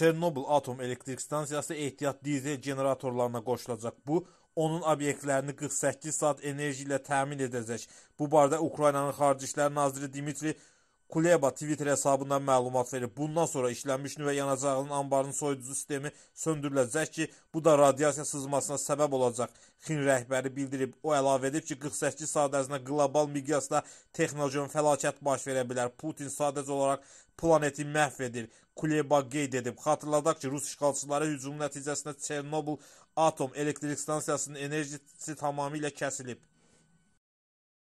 Çernobıl Atom Elektrik Stansiyası ehtiyat dizel generatorlarına qoşulacaq. Bu, onun obyektlərini 48 saat enerji ilə təmin edəcək. Bu barədə Ukraynanın Xarici İşlər Naziri Dimitri Kuleba Twitter hesabından məlumat verib. Bundan sonra işlənmiş nüvə yanacağının anbarının soyuducu sistemi söndürüləcək ki, bu da radiasiya sızmasına səbəb olacaq. Xin rəhbəri bildirib. O əlavə edib ki, 48 saat ərzində qlobal miqyasda texnogen fəlakət baş verə bilər. Putin sadəcə olaraq planeti məhv edir. Kuleba qeyd edib. Xatırladaq ki, Rus işğalçıları hücumu nəticəsində Çernobıl atom elektrik stansiyasının enerjisi tamamilə kəsilib.